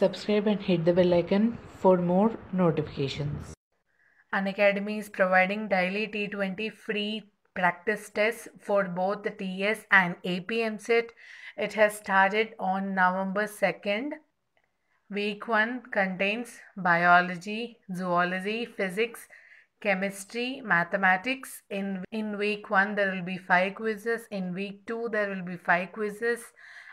Subscribe and hit the bell icon for more notifications. An Academy is providing daily T20 free practice tests for both the TS and APM set. It has started on November 2nd. Week 1 contains biology, zoology, physics, chemistry, mathematics. In, in week 1 there will be 5 quizzes. In week 2 there will be 5 quizzes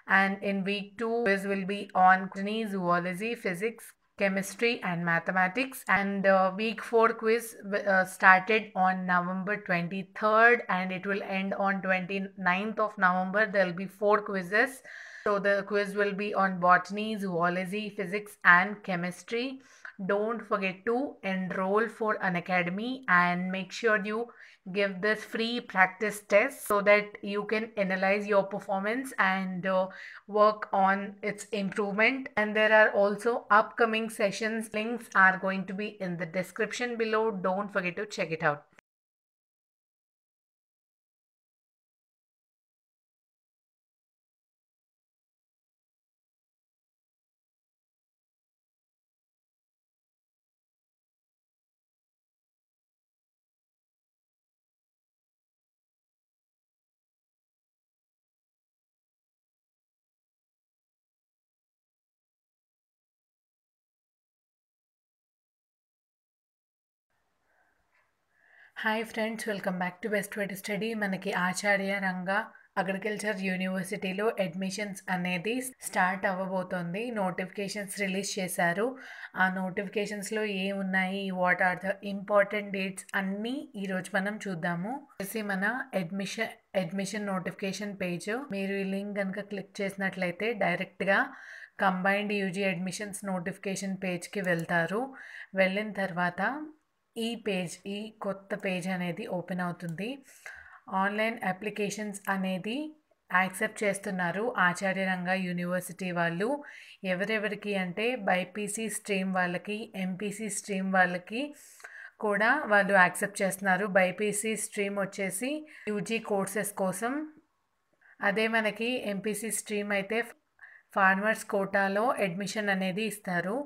and in week 2 quiz will be on botany, zoology, physics, chemistry and mathematics and uh, week 4 quiz uh, started on november 23rd and it will end on 29th of november there will be four quizzes so the quiz will be on botany zoology physics and chemistry don't forget to enroll for an academy and make sure you give this free practice test so that you can analyze your performance and uh, work on its improvement and there are also upcoming sessions links are going to be in the description below don't forget to check it out hi friends welcome back to best vet study మనకి ఆచార్య రంగ agriculture యూనివర్సిటీలో admissions అనేది start అవ్వబోతోంది notifications release చేశారు ఆ నోటిఫికేషన్స్లో ఏమున్నాయి what are the important dates అన్నీ ఈరోజు మనం చూద్దాము చూసి మన అడ్మిషన్ అడ్మిషన్ నోటిఫికేషన్ పేజ్ మీరు ఈ లింక్ కనుక క్లిక్ చేసినట్లయితే డైరెక్ట్గా కంబైన్డ్ యూజీ అడ్మిషన్స్ నోటిఫికేషన్ పేజ్కి వెళ్తారు వెళ్ళిన తర్వాత ఈ పేజ్ ఈ కొత్త పేజ్ అనేది ఓపెన్ అవుతుంది ఆన్లైన్ అప్లికేషన్స్ అనేది యాక్సెప్ట్ చేస్తున్నారు ఆచార్యరంగ యూనివర్సిటీ వాళ్ళు ఎవరెవరికి అంటే బైపీసీ స్ట్రీమ్ వాళ్ళకి ఎంపీసీ స్ట్రీమ్ వాళ్ళకి కూడా వాళ్ళు యాక్సెప్ట్ చేస్తున్నారు బైపీసీ స్ట్రీమ్ వచ్చేసి యూజీ కోర్సెస్ కోసం అదే మనకి ఎంపీసీ స్ట్రీమ్ అయితే ఫార్మర్స్ కోటాలో అడ్మిషన్ అనేది ఇస్తారు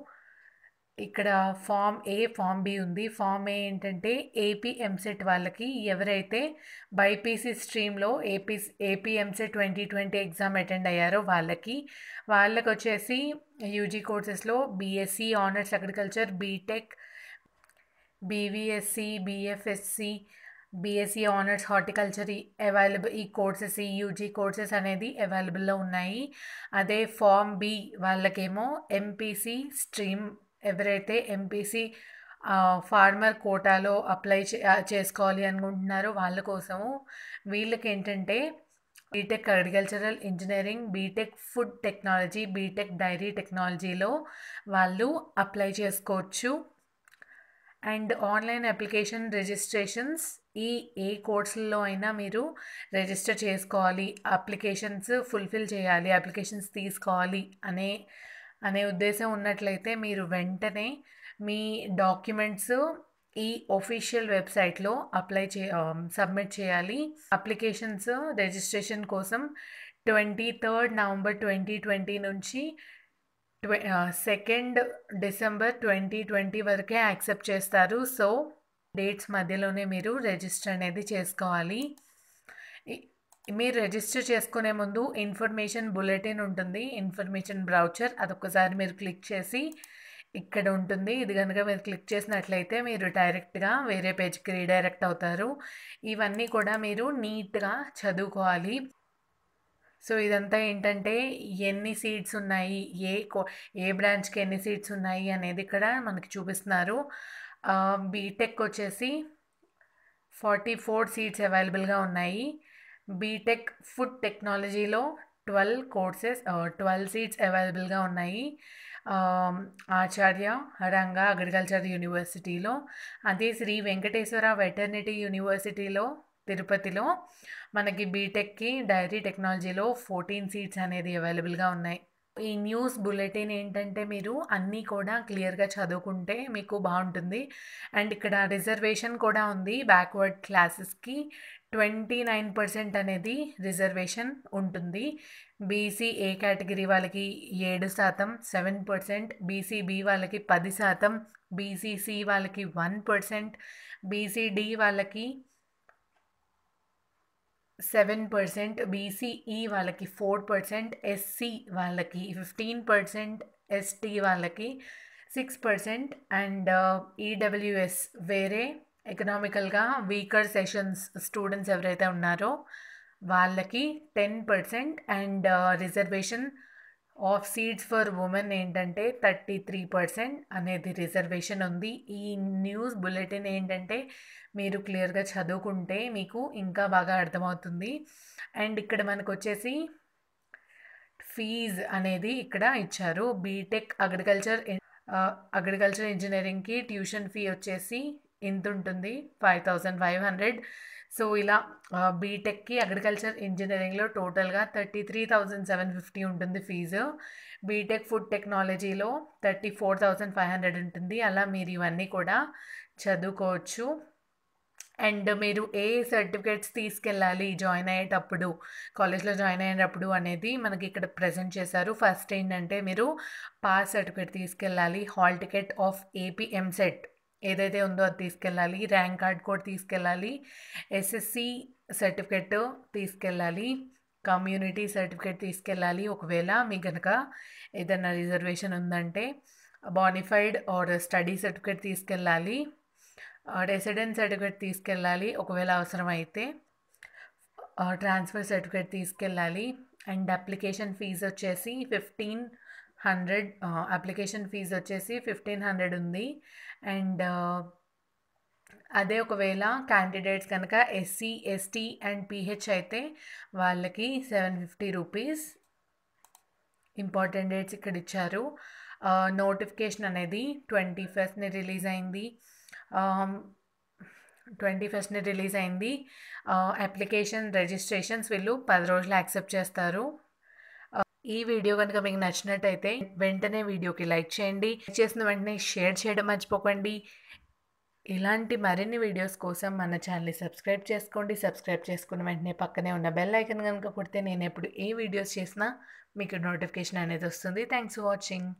ఇక్కడ ఫామ్ ఏ ఫామ్ బి ఉంది ఫామ్ ఏ ఏంటంటే ఏపీ ఎంసెట్ వాళ్ళకి ఎవరైతే బైపీసీ స్ట్రీమ్లో AP AP EAMCET twenty twenty exam attend అయ్యారో వాళ్ళకి వాళ్ళకి వచ్చేసి యూజీ కోర్సెస్లో BSc honours agriculture BTech BVSc BFSc BSc honours horticulture available ఈ కోర్సెస్ ఈ యూజీ కోర్సెస్ అనేది అవైలబుల్లో ఉన్నాయి అదే ఫామ్ బి వాళ్ళకేమో ఎంపీసీ స్ట్రీమ్ ఎవరైతే ఎంపీసీ ఫార్మర్ కోటాలో అప్లై చేసుకోవాలి అనుకుంటున్నారో వాళ్ళ కోసము వీళ్ళకి ఏంటంటే BTech agricultural engineering BTech food technology BTech dairy టెక్నాలజీలో వాళ్ళు అప్లై చేసుకోవచ్చు అండ్ ఆన్లైన్ అప్లికేషన్ రిజిస్ట్రేషన్స్ ఈ ఏ కోర్సుల్లో అయినా మీరు రిజిస్టర్ చేసుకోవాలి అప్లికేషన్స్ ఫుల్ఫిల్ చేయాలి అప్లికేషన్స్ తీసుకోవాలి అనే అనే ఉద్దేశం ఉన్నట్లయితే మీరు వెంటనే మీ డాక్యుమెంట్స్ ఈ ఒఫీషియల్ వెబ్సైట్లో అప్లై చే సబ్మిట్ చేయాలి అప్లికేషన్స్ రిజిస్ట్రేషన్ కోసం twenty third November twenty twenty నుంచి సెకండ్ డిసెంబర్ ట్వంటీ ట్వంటీ వరకే యాక్సెప్ట్ చేస్తారు సో డేట్స్ మధ్యలోనే మీరు రిజిస్టర్ అనేది చేసుకోవాలి మీరు రిజిస్టర్ చేసుకునే ముందు ఇన్ఫర్మేషన్ బులెటిన్ ఉంటుంది ఇన్ఫర్మేషన్ బ్రౌచర్ అదొకసారి మీరు క్లిక్ చేసి ఇక్కడ ఉంటుంది ఇది కనుక మీరు క్లిక్ చేసినట్లయితే మీరు డైరెక్ట్గా వేరే పేజ్కి రీడైరెక్ట్ అవుతారు ఇవన్నీ కూడా మీరు నీట్గా చదువుకోవాలి సో ఇదంతా ఏంటంటే ఎన్ని సీట్స్ ఉన్నాయి ఏ ఏ బ్రాంచ్కి ఎన్ని సీట్స్ ఉన్నాయి అనేది ఇక్కడ మనకి చూపిస్తున్నారు బీటెక్ వచ్చేసి ఫార్టీ ఫోర్ సీట్స్ అవైలబుల్గా ఉన్నాయి బీటెక్ ఫుడ్ టెక్నాలజీలో ట్వెల్వ్ కోర్సెస్ ట్వెల్వ్ సీట్స్ అవైలబుల్గా ఉన్నాయి um, ఆచార్య రంగ అగ్రికల్చర్ యూనివర్సిటీలో అదే శ్రీ వెంకటేశ్వర వెటర్నిటీ యూనివర్సిటీలో తిరుపతిలో మనకి బీటెక్కి డైరీ టెక్నాలజీలో ఫోర్టీన్ సీట్స్ అనేది అవైలబుల్గా ఉన్నాయి ఈ న్యూస్ బులెటిన్ ఏంటంటే మీరు అన్నీ కూడా క్లియర్గా చదువుకుంటే మీకు బాగుంటుంది అండ్ ఇక్కడ రిజర్వేషన్ కూడా ఉంది బ్యాక్వర్డ్ క్లాసెస్కి ట్వంటీ నైన్ పర్సెంట్ అనేది రిజర్వేషన్ ఉంటుంది బీసీ ఏ కేటగిరీ వాళ్ళకి ఏడు శాతం సెవెన్ పర్సెంట్ బీసీ బి వాళ్ళకి పది శాతం బీసీసీ వాళ్ళకి వన్ పర్సెంట్ బీసీడి వాళ్ళకి సెవెన్ పర్సెంట్ బీసీఈ వాళ్ళకి ఫోర్ పర్సెంట్ ఎస్సీ వాళ్ళకి ఫిఫ్టీన్ పర్సెంట్ ఎస్టీ వాళ్ళకి సిక్స్ పర్సెంట్ అండ్ ఈడబ్ల్యూఎస్ వేరే ఎకనామికల్గా వీకర్ సెషన్స్ స్టూడెంట్స్ ఎవరైతే ఉన్నారో వాళ్ళకి ten percent and reservation of seats for women ఏంటంటే థర్టీ త్రీ పర్సెంట్ అనేది రిజర్వేషన్ ఉంది ఈ న్యూస్ బులెటిన్ ఏంటంటే మీరు క్లియర్గా చదువుకుంటే మీకు ఇంకా బాగా అర్థమవుతుంది అండ్ ఇక్కడ మనకు వచ్చేసి ఫీజ్ అనేది ఇక్కడ ఇచ్చారు బీటెక్ అగ్రికల్చర్ అగ్రికల్చర్ ఇంజనీరింగ్కి ట్యూషన్ ఫీ వచ్చేసి ఇంత ఉంటుంది five thousand five hundred so ఇలా బీటెక్కి అగ్రికల్చర్ ఇంజనీరింగ్లో టోటల్గా thirty three thousand seven fifty ఉంటుంది ఫీజు బీటెక్ ఫుడ్ టెక్నాలజీలో thirty four thousand five hundred ఉంటుంది అలా మీరు ఇవన్నీ కూడా చదువుకోవచ్చు అండ్ మీరు ఏ సర్టిఫికేట్స్ తీసుకెళ్ళాలి జాయిన్ అయ్యేటప్పుడు కాలేజ్లో జాయిన్ అయ్యేటప్పుడు అనేది మనకి ఇక్కడ ప్రజెంట్ చేశారు ఫస్ట్ ఏంటంటే మీరు పాస్ సర్టిఫికేట్ తీసుకెళ్ళాలి హాల్ టికెట్ ఆఫ్ ఏపీఎంసెట్ ఏదైతే ఉందో అది తీసుకెళ్ళాలి ర్యాంక్ కార్డ్ కూడా తీసుకెళ్ళాలి ఎస్ఎస్సి సర్టిఫికెట్ తీసుకెళ్ళాలి కమ్యూనిటీ సర్టిఫికేట్ తీసుకెళ్ళాలి ఒకవేళ మీ కనుక ఏదైనా రిజర్వేషన్ ఉందంటే బానిఫైడ్ ఆర్ స్టడీ సర్టిఫికేట్ తీసుకెళ్ళాలి రెసిడెంట్ సర్టిఫికేట్ తీసుకెళ్ళాలి ఒకవేళ అవసరమైతే ట్రాన్స్ఫర్ సర్టిఫికేట్ తీసుకెళ్ళాలి అండ్ అప్లికేషన్ ఫీజు వచ్చేసి ఫిఫ్టీన్ హండ్రెడ్ అప్లికేషన్ ఫీజు వచ్చేసి ఫిఫ్టీన్ హండ్రెడ్ ఉంది అండ్ అదే ఒకవేళ క్యాండిడేట్స్ కనుక ఎస్సీ ఎస్టీ అండ్ పీహెచ్ అయితే వాళ్ళకి seven fifty rupees important dates ఇక్కడ ఇచ్చారు నోటిఫికేషన్ అనేది ట్వంటీ ఫస్ట్ని రిలీజ్ అయింది ట్వంటీ ఫస్ట్ని రిలీజ్ అయింది అప్లికేషన్ రిజిస్ట్రేషన్స్ వీళ్ళు పది రోజులు యాక్సెప్ట్ చేస్తారు ఈ వీడియో కనుక మీకు నచ్చినట్టయితే వెంటనే వీడియోకి లైక్ చేయండి చేసిన వెంటనే షేర్ చేయడం మర్చిపోకండి ఇలాంటి మరిన్ని వీడియోస్ కోసం మన ఛానల్ని సబ్స్క్రైబ్ చేసుకోండి సబ్స్క్రైబ్ చేసుకున్న వెంటనే పక్కనే ఉన్న బెల్ ఐకన్ కనుక కొడితే నేను ఎప్పుడు ఏ వీడియోస్ చేసినా మీకు నోటిఫికేషన్ అనేది వస్తుంది థ్యాంక్స్ ఫర్ వాచింగ్